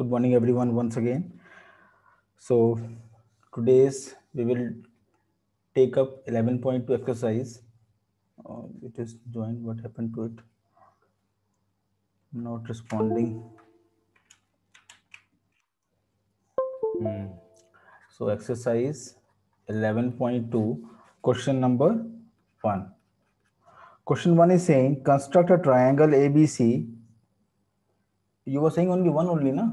good morning everyone once again so today's we will take up 11.2 exercise uh, it is joined what happened to it not responding hmm. so exercise 11.2 question number 1 question 1 is saying construct a triangle abc you were saying only one only, na?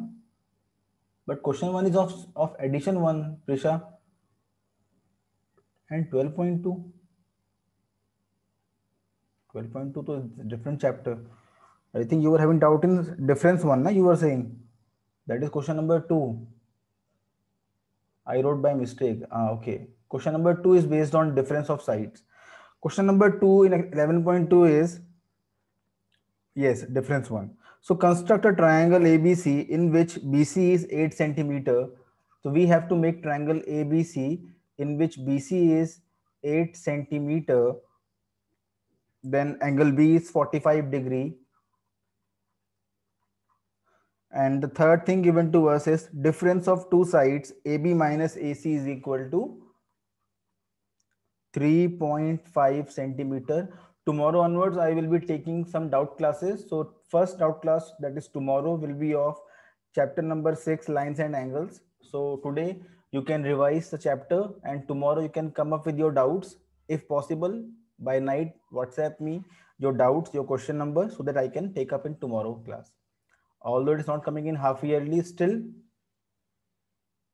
But question one is of, of addition one, Prisha. And 12.2. 12.2 to different chapter. I think you were having doubt in difference one, na? You were saying. That is question number two. I wrote by mistake. Ah, okay. Question number two is based on difference of sides. Question number two in 11.2 is yes, difference one. So construct a triangle ABC in which BC is 8 centimeter. So we have to make triangle ABC in which BC is 8 centimeter. Then angle B is 45 degree. And the third thing given to us is difference of two sides AB minus AC is equal to 3.5 centimeter tomorrow onwards i will be taking some doubt classes so first doubt class that is tomorrow will be of chapter number 6 lines and angles so today you can revise the chapter and tomorrow you can come up with your doubts if possible by night whatsapp me your doubts your question number so that i can take up in tomorrow class although it is not coming in half yearly still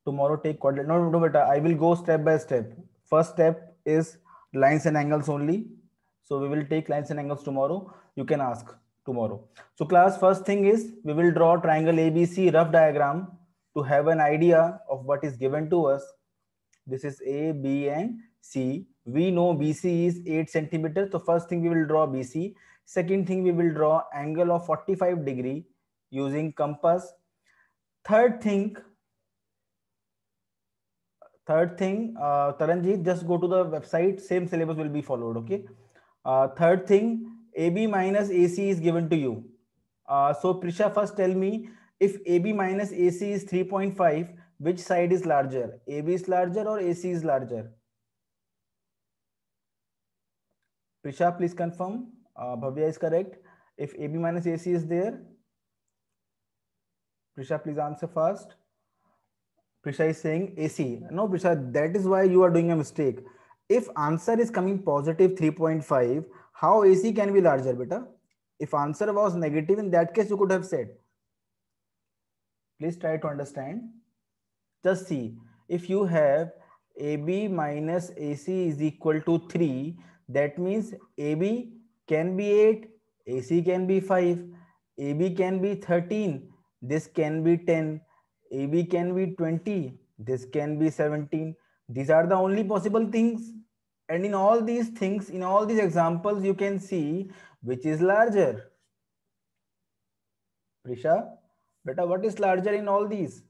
tomorrow take quadrant no no, no i will go step by step first step is lines and angles only so we will take lines and angles tomorrow. You can ask tomorrow. So class, first thing is we will draw triangle ABC rough diagram to have an idea of what is given to us. This is A, B and C. We know BC is 8 centimeters. So first thing we will draw BC. Second thing we will draw angle of 45 degree using compass. Third thing third thing uh, taranjit just go to the website same syllabus will be followed okay uh, third thing, AB minus AC is given to you. Uh, so Prisha, first tell me if AB minus AC is 3.5, which side is larger? AB is larger or AC is larger? Prisha, please confirm. Uh, Bhavya is correct. If AB minus AC is there, Prisha, please answer first. Prisha is saying AC. No, Prisha, that is why you are doing a mistake if answer is coming positive 3.5 how ac can be larger beta if answer was negative in that case you could have said please try to understand just see if you have AB minus AC is equal to 3, that means AB can be 8, AC can be 5, AB can be 13, this can be 10, AB can be 20, this can be 17. These are the only possible things. And in all these things, in all these examples, you can see which is larger. Prisha, beta, what is larger in all these?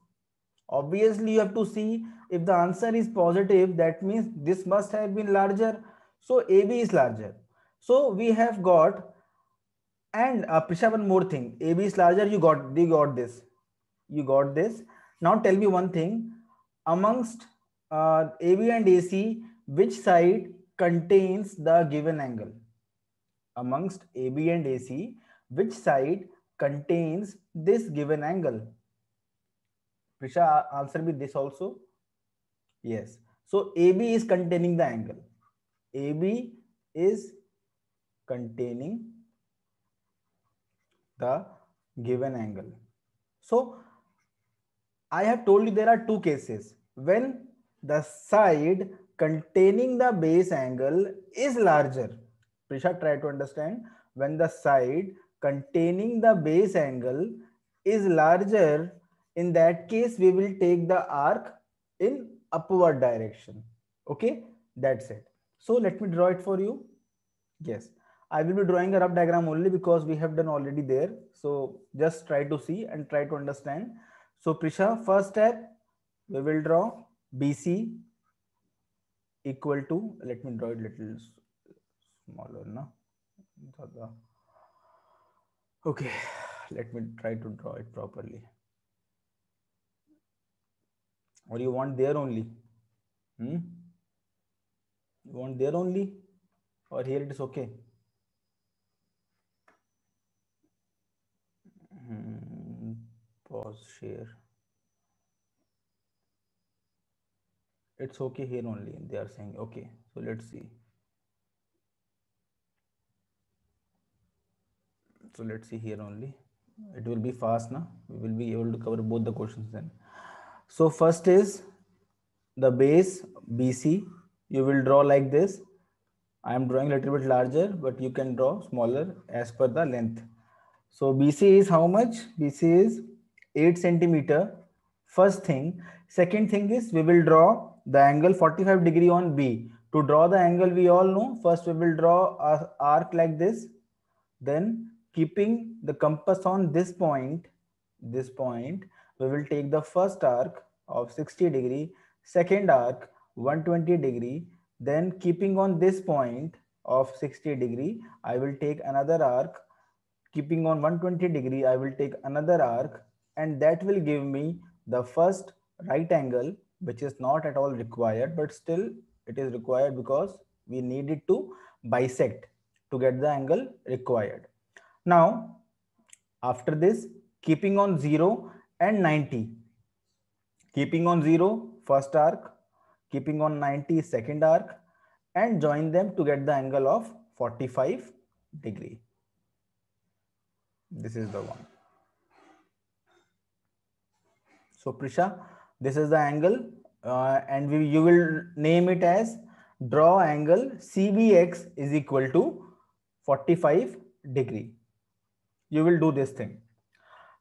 Obviously, you have to see if the answer is positive, that means this must have been larger. So AB is larger. So we have got, and uh, Prisha, one more thing. AB is larger, you got, you got this. You got this. Now tell me one thing. Amongst uh, AB and AC, which side contains the given angle? Amongst AB and AC, which side contains this given angle? Prisha, answer me this also. Yes. So AB is containing the angle. AB is containing the given angle. So I have told you there are two cases when the side containing the base angle is larger. Prisha, try to understand. When the side containing the base angle is larger, in that case, we will take the arc in upward direction. Okay, that's it. So let me draw it for you. Yes, I will be drawing a rough diagram only because we have done already there. So just try to see and try to understand. So Prisha, first step, we will draw BC equal to, let me draw it little smaller now. Okay, let me try to draw it properly. Or you want there only? Hmm? You want there only? Or here it is okay? Hmm. Pause share. it's okay here only they are saying okay so let's see so let's see here only it will be fast now we will be able to cover both the questions then so first is the base bc you will draw like this i am drawing a little bit larger but you can draw smaller as per the length so bc is how much bc is 8 centimeter first thing second thing is we will draw the angle 45 degree on B. To draw the angle, we all know, first we will draw an arc like this. Then keeping the compass on this point, this point, we will take the first arc of 60 degree, second arc 120 degree, then keeping on this point of 60 degree, I will take another arc, keeping on 120 degree, I will take another arc and that will give me the first right angle which is not at all required, but still it is required because we need it to bisect to get the angle required. Now, after this, keeping on 0 and 90, keeping on 0, first arc, keeping on 90, second arc, and join them to get the angle of 45 degree. This is the one. So Prisha, this is the angle uh, and we, you will name it as draw angle CBX is equal to 45 degree. You will do this thing.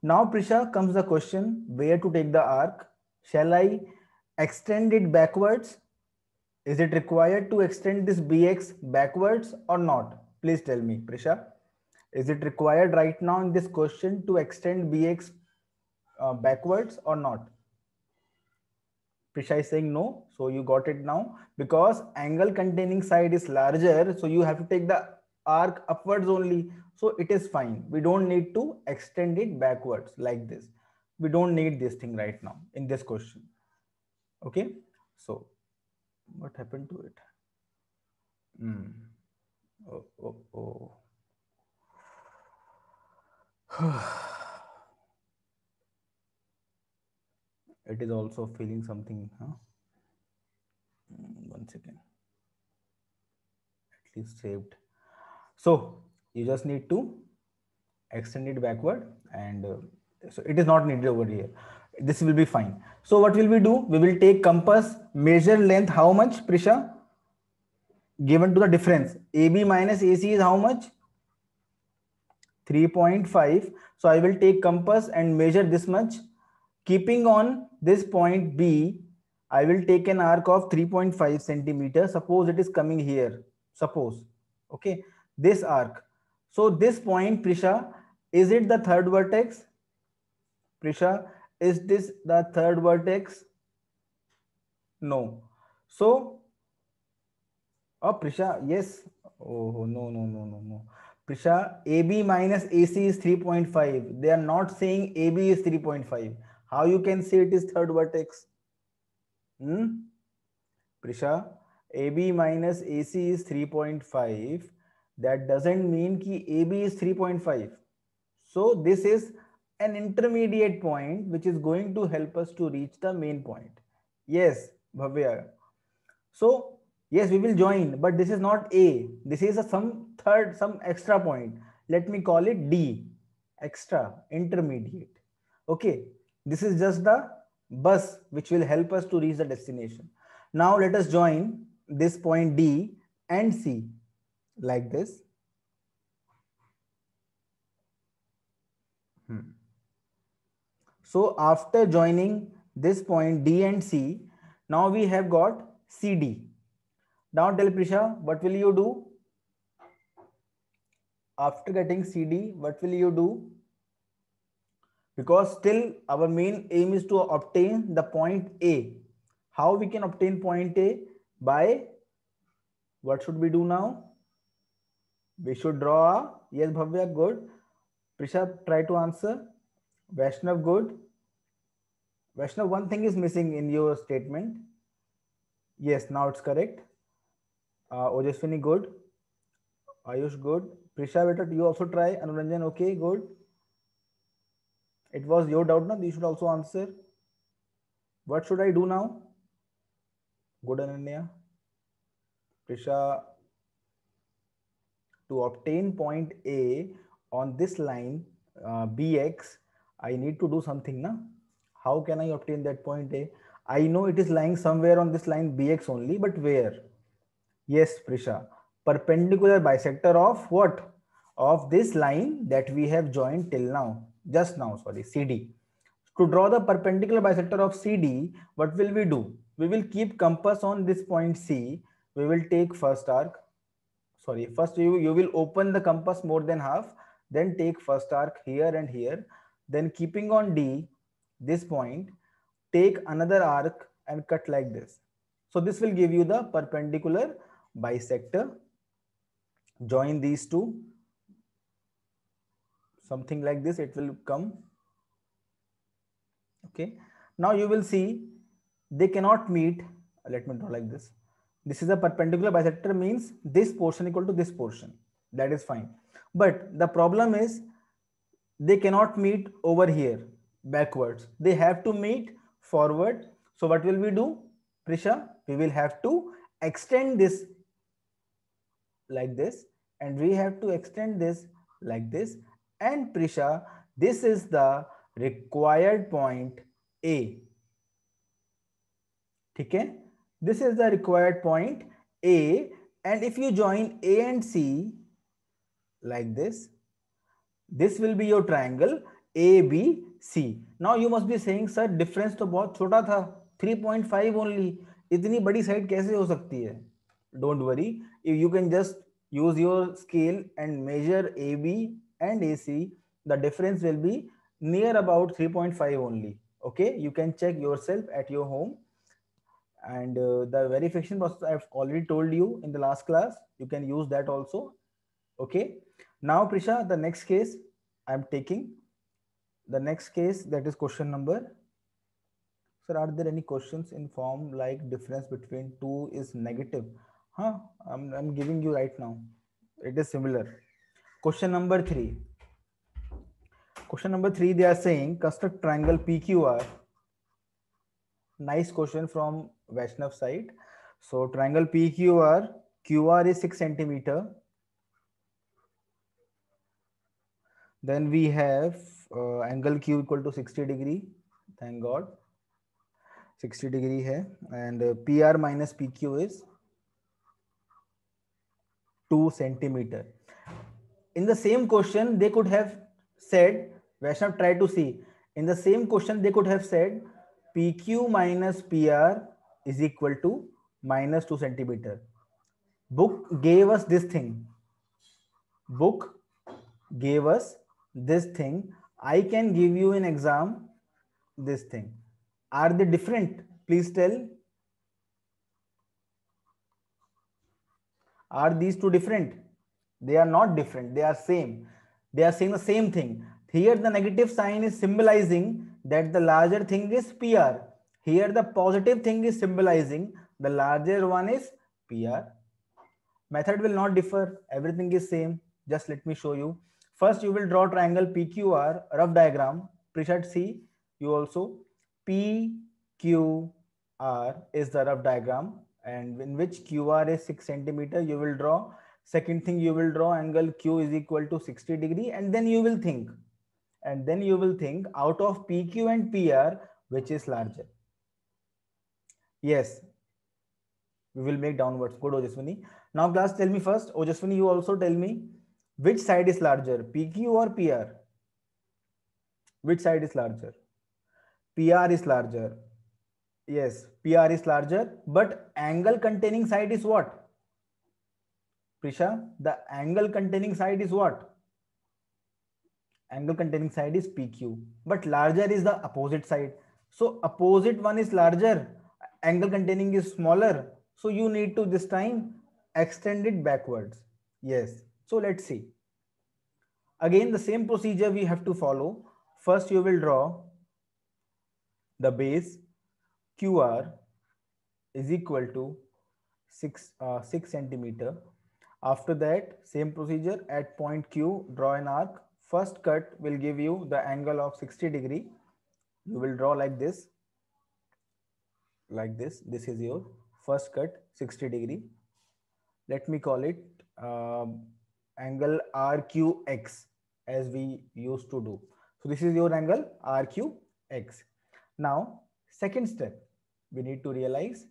Now Prisha comes the question where to take the arc. Shall I extend it backwards? Is it required to extend this BX backwards or not? Please tell me Prisha. Is it required right now in this question to extend BX uh, backwards or not? Prisha is saying no. So you got it now because angle containing side is larger. So you have to take the arc upwards only. So it is fine. We don't need to extend it backwards like this. We don't need this thing right now in this question. Okay. So what happened to it? Hmm. Oh, oh, oh. it is also feeling something huh? Mm, one second at least saved so you just need to extend it backward and uh, so it is not needed over here this will be fine so what will we do we will take compass measure length how much prisha given to the difference ab minus ac is how much 3.5 so i will take compass and measure this much keeping on this point B, I will take an arc of 3.5 centimeter. Suppose it is coming here. Suppose, okay, this arc. So this point, Prisha, is it the third vertex? Prisha, is this the third vertex? No. So, oh, Prisha, yes. Oh, no, no, no, no, no. Prisha, AB minus AC is 3.5. They are not saying AB is 3.5. How you can see it is third vertex? Hmm? Prisha, AB minus AC is 3.5. That doesn't mean ki AB is 3.5. So this is an intermediate point which is going to help us to reach the main point. Yes, Bhavya. So yes, we will join, but this is not A. This is a some third, some extra point. Let me call it D, extra, intermediate. Okay, this is just the bus which will help us to reach the destination. Now let us join this point D and C like this. Hmm. So after joining this point D and C, now we have got CD. Now tell Prisha, what will you do? After getting CD, what will you do? because still our main aim is to obtain the point A. How we can obtain point A? By what should we do now? We should draw a, yes Bhavya, good. Prishab, try to answer. Vaishnav, good. Vaishnav, one thing is missing in your statement. Yes, now it's correct. Uh, Ojaswini, good. Ayush, good. Prishab, you also try. Anuranjan, okay, good. It was your doubt, now you should also answer. What should I do now? Good Ananya. Prisha, to obtain point A on this line uh, BX, I need to do something. Na? How can I obtain that point A? I know it is lying somewhere on this line BX only, but where? Yes, Prisha. Perpendicular bisector of what? Of this line that we have joined till now just now, sorry, CD. To draw the perpendicular bisector of CD, what will we do? We will keep compass on this point C. We will take first arc. Sorry, first you, you will open the compass more than half, then take first arc here and here. Then keeping on D, this point, take another arc and cut like this. So this will give you the perpendicular bisector. Join these two something like this it will come okay now you will see they cannot meet let me draw like this this is a perpendicular bisector means this portion equal to this portion that is fine but the problem is they cannot meet over here backwards they have to meet forward so what will we do prisha we will have to extend this like this and we have to extend this like this And Prisha, this is the required point A. ठीक hai This is the required point A. And if you join A and C like this, this will be your triangle ABC. Now you must be saying, sir, difference to bahut chota tha 3.5 only. itni badi side kaise ho sakti hai don't worry if you can just use your scale and measure AB and AC, the difference will be near about 3.5 only. Okay, you can check yourself at your home. And uh, the verification process I've already told you in the last class, you can use that also. Okay, now Prisha, the next case I'm taking, the next case that is question number sir are there any questions in form like difference between 2 is negative huh I'm, I'm giving you right now it is similar Question number three. Question number three, they are saying construct triangle PQR. Nice question from Vaishnav side. So triangle PQR, QR is six centimeter. Then we have uh, angle Q equal to 60 degree. Thank God. 60 degree है and uh, PR minus PQ is 2 centimeter. in the same question they could have said Vaishnav try to see in the same question they could have said PQ minus PR is equal to minus 2 centimeter. Book gave us this thing. Book gave us this thing. I can give you an exam this thing. Are they different? Please tell. Are these two different? They are not different. They are same. They are saying the same thing. Here the negative sign is symbolizing that the larger thing is PR. Here the positive thing is symbolizing the larger one is PR. Method will not differ. Everything is same. Just let me show you. First, you will draw triangle PQR, rough diagram, preset C. You also PQR is the rough diagram and in which QR is 6 centimeter, you will draw Second thing, you will draw angle Q is equal to 60 degree and then you will think. And then you will think out of PQ and PR, which is larger. Yes, we will make downwards. Good Ojaswini. Now class, tell me first, Ojaswini, you also tell me which side is larger, PQ or PR? Which side is larger? PR is larger. Yes, PR is larger, but angle containing side is what? Prisha, the angle containing side is what? Angle containing side is PQ, but larger is the opposite side. So opposite one is larger, angle containing is smaller. So you need to this time extend it backwards. Yes. So let's see. Again, the same procedure we have to follow. First, you will draw the base QR is equal to 6, uh, 6 centimeter after that, same procedure at point Q, draw an arc. First cut will give you the angle of 60 degree. You will draw like this, like this. This is your first cut, 60 degree. Let me call it um, angle RQX as we used to do. So this is your angle RQX. Now, second step, we need to realize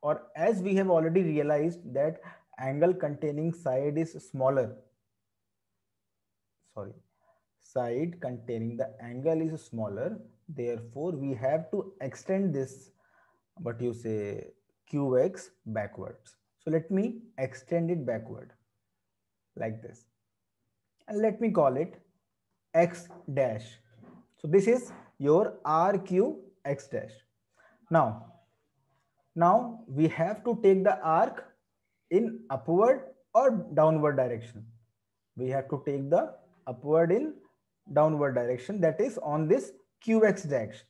or as we have already realized that angle containing side is smaller. Sorry, side containing the angle is smaller. Therefore, we have to extend this, what you say, qx backwards. So let me extend it backward like this. And let me call it x dash. So this is your RQ x dash. Now, now we have to take the arc in upward or downward direction. We have to take the upward in downward direction that is on this qx direction.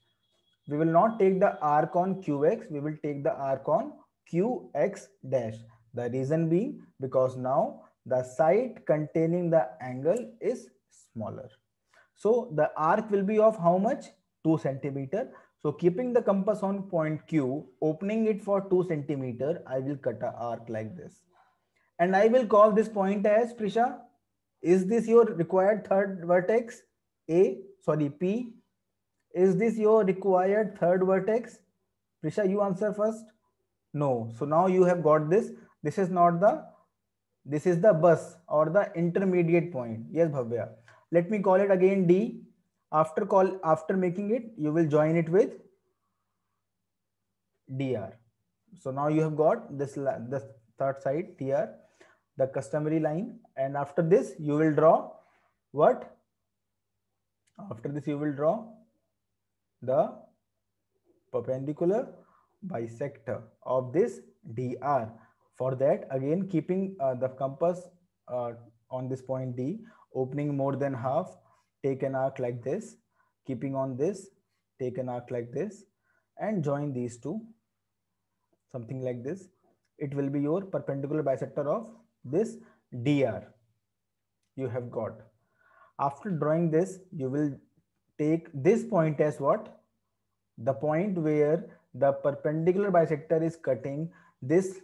We will not take the arc on qx, we will take the arc on qx dash. The reason being because now the side containing the angle is smaller. So the arc will be of how much? 2 centimeter so keeping the compass on point Q, opening it for two centimeter, I will cut an arc like this. And I will call this point as Prisha. Is this your required third vertex? A, sorry, P. Is this your required third vertex? Prisha, you answer first. No. So now you have got this. This is not the, this is the bus or the intermediate point. Yes, Bhavya. Let me call it again D after call after making it you will join it with dr so now you have got this the third side tr the customary line and after this you will draw what after this you will draw the perpendicular bisector of this dr for that again keeping uh, the compass uh, on this point d opening more than half take an arc like this, keeping on this, take an arc like this and join these two, something like this. It will be your perpendicular bisector of this DR you have got. After drawing this, you will take this point as what? The point where the perpendicular bisector is cutting this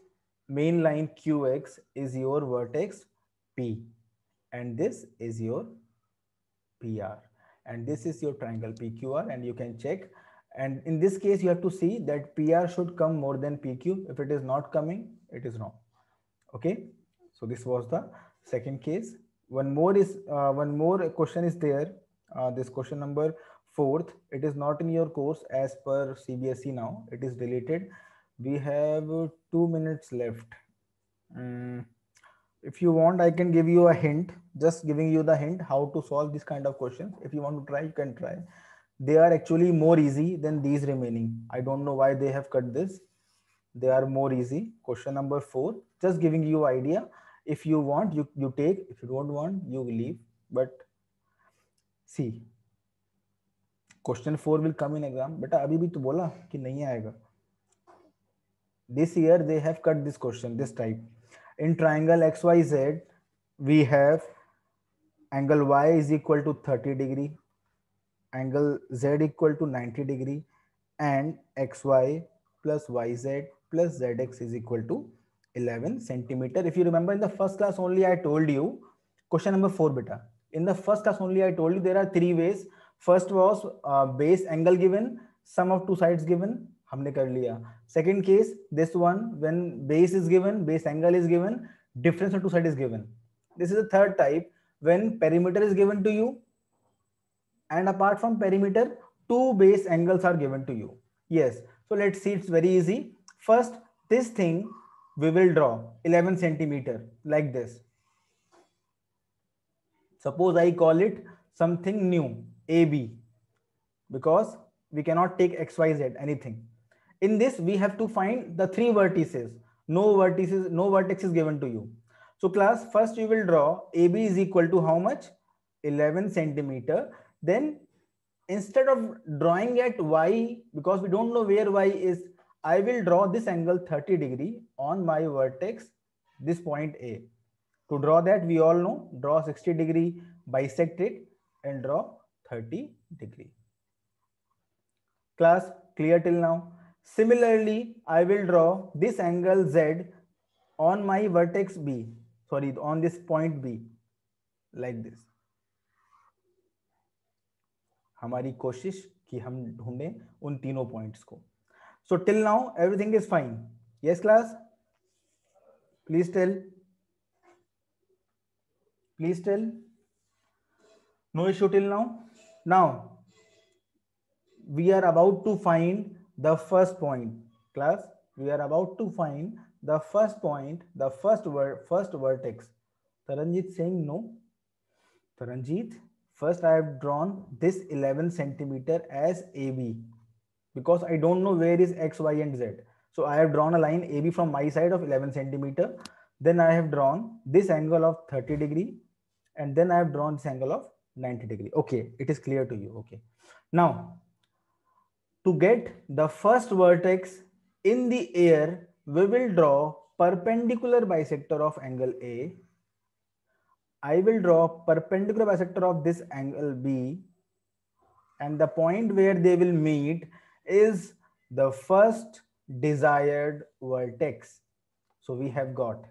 main line QX is your vertex P and this is your PR. And this is your triangle PQR and you can check. And in this case, you have to see that PR should come more than PQ. If it is not coming, it is wrong. Okay. So this was the second case. One more is uh, one more question is there. Uh, this question number fourth. It is not in your course as per CBSE now. It is deleted. We have two minutes left. Mm if you want i can give you a hint just giving you the hint how to solve this kind of questions if you want to try you can try they are actually more easy than these remaining i don't know why they have cut this they are more easy question number 4 just giving you idea if you want you you take if you don't want you leave but see question 4 will come in exam beta abhi bhi to bola ki nahi aayega this year they have cut this question this type in triangle XYZ, we have angle Y is equal to 30 degree, angle Z equal to 90 degree and XY plus YZ plus ZX is equal to 11 centimeter. If you remember in the first class only, I told you question number four beta. In the first class only, I told you there are three ways. First was uh, base angle given, sum of two sides given. हमने कर लिया second case this one when base is given base angle is given difference of two side is given this is the third type when perimeter is given to you and apart from perimeter two base angles are given to you yes so let see it's very easy first this thing we will draw eleven centimetre like this suppose I call it something new A B because we cannot take xyz anything in this we have to find the three vertices no vertices no vertex is given to you so class first you will draw ab is equal to how much 11 centimeter then instead of drawing at y because we don't know where y is i will draw this angle 30 degree on my vertex this point a to draw that we all know draw 60 degree bisect it and draw 30 degree class clear till now Similarly, I will draw this angle Z on my vertex B, sorry, on this point B, like this. हमारी कोशिश कि हम ढूंढें उन तीनों points को so till now everything is fine yes class please tell please tell no issue till now now we are about to find the first point class we are about to find the first point the first word first vertex taranjit saying no taranjit first i have drawn this 11 centimeter as ab because i don't know where is x y and z so i have drawn a line ab from my side of 11 centimeter then i have drawn this angle of 30 degree and then i have drawn this angle of 90 degree okay it is clear to you okay now to get the first vertex in the air, we will draw perpendicular bisector of angle A. I will draw perpendicular bisector of this angle B. And the point where they will meet is the first desired vertex. So we have got.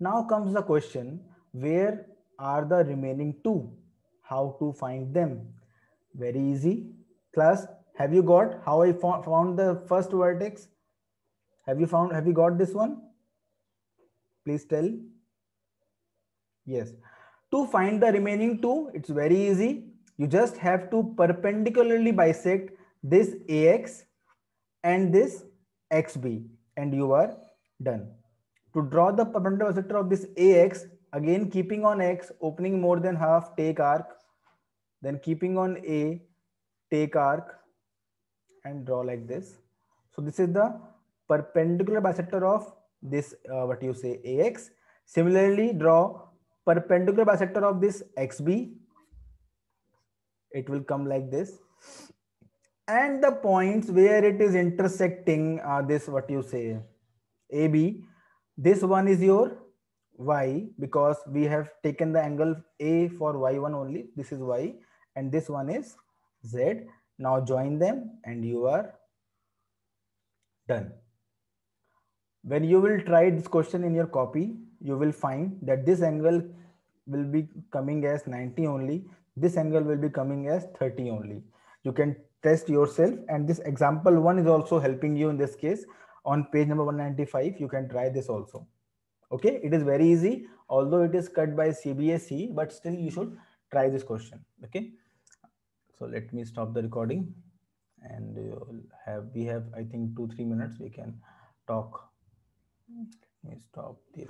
Now comes the question, where are the remaining two? How to find them? Very easy. Class, have you got how I found the first vertex? Have you found, have you got this one? Please tell. Yes. To find the remaining two, it's very easy. You just have to perpendicularly bisect this AX and this XB and you are done. To draw the perpendicular bisector of this AX, again keeping on X, opening more than half, take arc, then keeping on A, take arc, and draw like this. So this is the perpendicular bisector of this, uh, what you say, AX. Similarly, draw perpendicular bisector of this XB. It will come like this. And the points where it is intersecting this, what you say, AB. This one is your Y because we have taken the angle A for Y1 only. This is Y and this one is Z. Now join them and you are done. When you will try this question in your copy, you will find that this angle will be coming as 90 only. This angle will be coming as 30 only. You can test yourself and this example one is also helping you in this case on page number 195. You can try this also. Okay, it is very easy. Although it is cut by CBSE, but still you should try this question. Okay. So let me stop the recording and uh, have we have I think two three minutes we can talk. Let me stop the